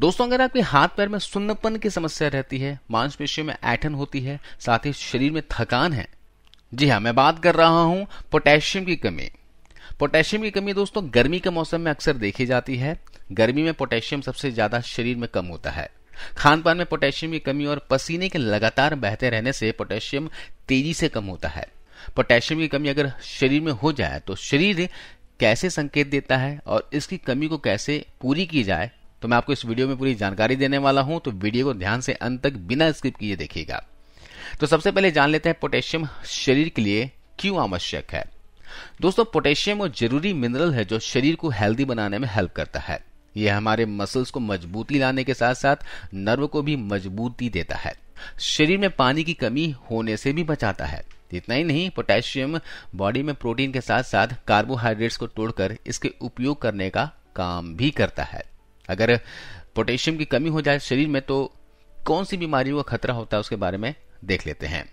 दोस्तों अगर आपके हाथ पैर में सुन्नपन की समस्या रहती है मांसपेशियों में ऐठन होती है साथ ही शरीर में थकान है जी हाँ मैं बात कर रहा हूं पोटेशियम की कमी पोटेशियम की कमी दोस्तों गर्मी के मौसम में अक्सर देखी जाती है गर्मी में पोटेशियम सबसे ज्यादा शरीर में कम होता है खान पान में पोटेशियम की कमी और पसीने के लगातार बहते रहने से पोटेशियम तेजी से कम होता है पोटेशियम की कमी अगर शरीर में हो जाए तो शरीर कैसे संकेत देता है और इसकी कमी को कैसे पूरी की जाए तो मैं आपको इस वीडियो में पूरी जानकारी देने वाला हूं तो वीडियो को ध्यान से अंत तक बिना स्किप किए देखिएगा तो सबसे पहले जान लेते हैं पोटेशियम शरीर के लिए क्यों आवश्यक है दोस्तों पोटेशियम वो जरूरी मिनरल है जो शरीर को हेल्दी बनाने में हेल्प करता है यह हमारे मसल्स को मजबूती लाने के साथ साथ नर्व को भी मजबूती देता है शरीर में पानी की कमी होने से भी बचाता है इतना ही नहीं पोटेशियम बॉडी में प्रोटीन के साथ साथ कार्बोहाइड्रेट्स को तोड़कर इसके उपयोग करने का काम भी करता है अगर पोटेशियम की कमी हो जाए शरीर में तो कौन सी बीमारियों का खतरा होता है उसके बारे में देख लेते हैं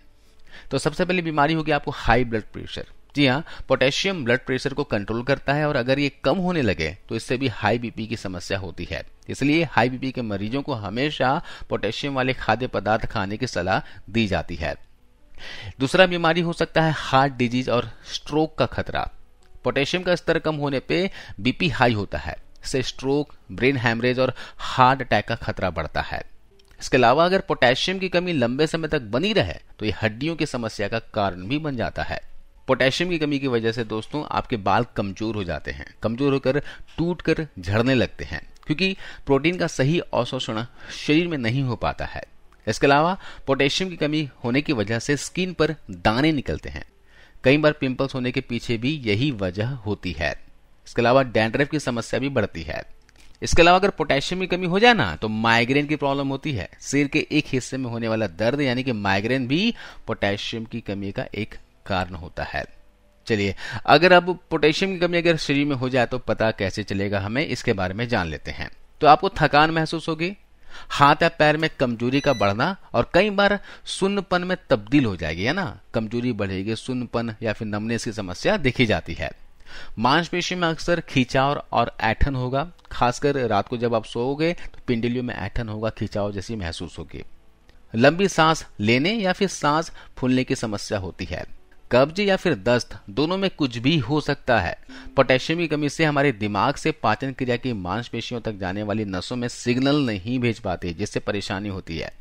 तो सबसे पहली बीमारी होगी आपको हाई ब्लड प्रेशर जी हाँ पोटेशियम ब्लड प्रेशर को कंट्रोल करता है और अगर ये कम होने लगे तो इससे भी हाई बीपी की समस्या होती है इसलिए हाई बीपी के मरीजों को हमेशा पोटेशियम वाले खाद्य पदार्थ खाने की सलाह दी जाती है दूसरा बीमारी हो सकता है हार्ट डिजीज और स्ट्रोक का खतरा पोटेशियम का स्तर कम होने पे बीपी हाई होता है से स्ट्रोक ब्रेन हैमरेज और हार्ट अटैक का खतरा बढ़ता है इसके अलावा अगर पोटेशियम की कमी लंबे समय तक बनी रहे तो यह हड्डियों की समस्या का कारण भी बन जाता है पोटेशियम की कमी की वजह से दोस्तों आपके बाल कमजोर हो जाते हैं कमजोर होकर टूट कर झड़ने लगते हैं क्योंकि प्रोटीन का सही अवशोषण शरीर में नहीं हो पाता है इसके अलावा पोटेशियम की कमी होने की वजह से स्किन पर दाने निकलते हैं कई बार पिंपल्स होने के पीछे भी यही वजह होती है इसके अलावा डैंड्रफ की समस्या भी बढ़ती है इसके अलावा अगर पोटेशियम की कमी हो जाए ना तो माइग्रेन की प्रॉब्लम होती है सिर के एक हिस्से में होने वाला दर्द यानी कि माइग्रेन भी पोटेशियम की कमी का एक कारण होता है चलिए अगर अब पोटेशियम की कमी अगर शरीर में हो जाए तो पता कैसे चलेगा हमें इसके बारे में जान लेते हैं तो आपको थकान महसूस होगी हाथ या पैर में कमजोरी का बढ़ना और कई बार सुन्नपन में तब्दील हो जाएगी है ना कमजोरी बढ़ेगी सुन्नपन या फिर नमनेस की समस्या देखी जाती है मांसपेशी में अक्सर खिंचाव और ऐठन होगा खासकर रात को जब आप सोओगे तो पिंडलियों में ऐठन होगा खिंचाव जैसी महसूस होगी लंबी सांस लेने या फिर सांस फूलने की समस्या होती है कब्ज या फिर दस्त दोनों में कुछ भी हो सकता है पोटेशियम की कमी से हमारे दिमाग से पाचन क्रिया की मांसपेशियों तक जाने वाली नसों में सिग्नल नहीं भेज पाती जिससे परेशानी होती है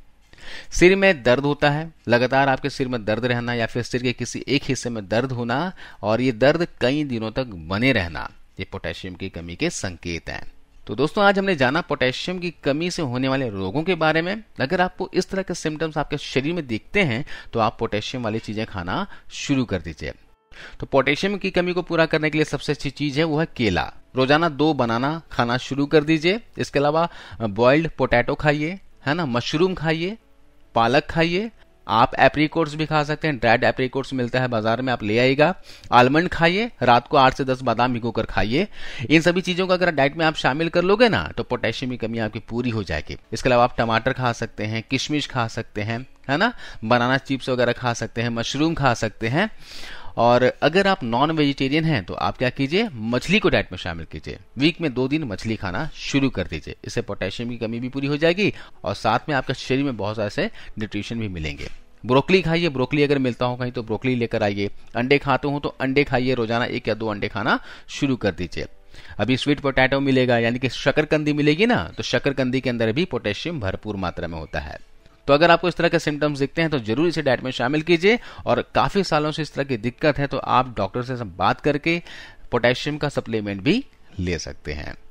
सिर में दर्द होता है लगातार आपके सिर में दर्द रहना या फिर सिर के किसी एक हिस्से में दर्द होना और ये दर्द कई दिनों तक बने रहना ये पोटेशियम की कमी के संकेत हैं तो दोस्तों आज हमने जाना पोटेशियम की कमी से होने वाले रोगों के बारे में अगर आपको इस तरह के सिम्टम्स आपके शरीर में दिखते हैं तो आप पोटेशियम वाली चीजें खाना शुरू कर दीजिए तो पोटेशियम की कमी को पूरा करने के लिए सबसे अच्छी चीज है वो है केला रोजाना दो बनाना खाना शुरू कर दीजिए इसके अलावा बॉइल्ड पोटैटो खाइए है ना मशरूम खाइए पालक खाइए आप एप्रीकोट्स भी खा सकते हैं ड्राइड एप्रीकोट्स मिलता है बाजार में आप ले आइएगा आलमंड खाइए रात को आठ से दस बादाम भिगो कर खाइए इन सभी चीजों का अगर डाइट में आप शामिल कर लोगे ना तो पोटेशियम की कमी आपकी पूरी हो जाएगी इसके अलावा आप टमाटर खा सकते हैं किशमिश खा सकते हैं है ना बनाना चिप्स वगैरह खा सकते हैं मशरूम खा सकते हैं और अगर आप नॉन वेजिटेरियन हैं तो आप क्या कीजिए मछली को डाइट में शामिल कीजिए वीक में दो दिन मछली खाना शुरू कर दीजिए इससे पोटेशियम की कमी भी पूरी हो जाएगी और साथ में आपके शरीर में बहुत सारे न्यूट्रिशन भी मिलेंगे ब्रोकली खाइए ब्रोकली अगर मिलता हो कहीं तो ब्रोकली लेकर आइए अंडे खाते हो तो अंडे खाइए रोजाना एक या दो अंडे खाना शुरू कर दीजिए अभी स्वीट पोटैटो मिलेगा यानी कि शकरकंदी मिलेगी ना तो शकरकंदी के अंदर भी पोटेशियम भरपूर मात्रा में होता है तो अगर आपको इस तरह के सिम्टम्स दिखते हैं तो जरूर इसे डाइट में शामिल कीजिए और काफ़ी सालों से इस तरह की दिक्कत है तो आप डॉक्टर से बात करके पोटेशियम का सप्लीमेंट भी ले सकते हैं